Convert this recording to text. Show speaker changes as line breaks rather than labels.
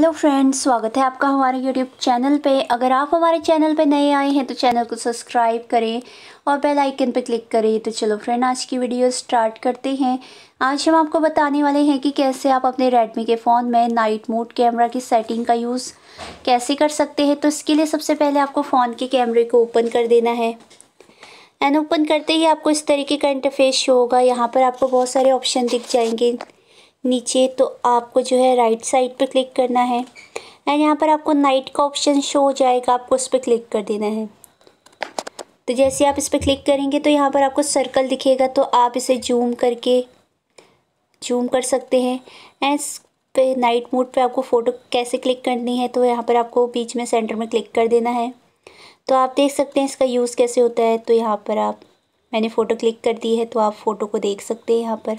hello friends स्वागत है आपका हमारे यूट्यूब चैनल पे अगर आप हमारे चैनल पे नए आए हैं तो चैनल को सब्सक्राइब करें और बेल आइकन पे क्लिक करें तो चलो फ्रेंड आज की वीडियो स्टार्ट करते हैं आज हम आपको बताने वाले हैं कि कैसे आप अपने रेडमी के फ़ोन में नाइट मोड कैमरा की सेटिंग का यूज़ कैसे कर सकते हैं तो इसके लिए सबसे पहले आपको फ़ोन के कैमरे को ओपन कर देना है एंड ओपन करते ही आपको इस तरीके का इंटरफेस शो होगा यहाँ पर आपको बहुत सारे ऑप्शन दिख जाएंगे नीचे तो आपको जो है राइट साइड पर क्लिक करना है एंड यहाँ पर आपको नाइट का ऑप्शन शो हो जाएगा आपको उस पर क्लिक कर देना है तो जैसे आप इस पर क्लिक करेंगे तो यहाँ पर आपको सर्कल दिखेगा तो आप इसे जूम करके जूम कर सकते हैं एंड पे नाइट मोड पे आपको फ़ोटो कैसे क्लिक करनी है तो यहाँ पर आपको बीच में सेंटर में क्लिक कर देना है तो आप देख सकते हैं इसका यूज़ कैसे होता है तो यहाँ पर आप मैंने फ़ोटो क्लिक कर दी है तो आप फ़ोटो को देख सकते हैं यहाँ पर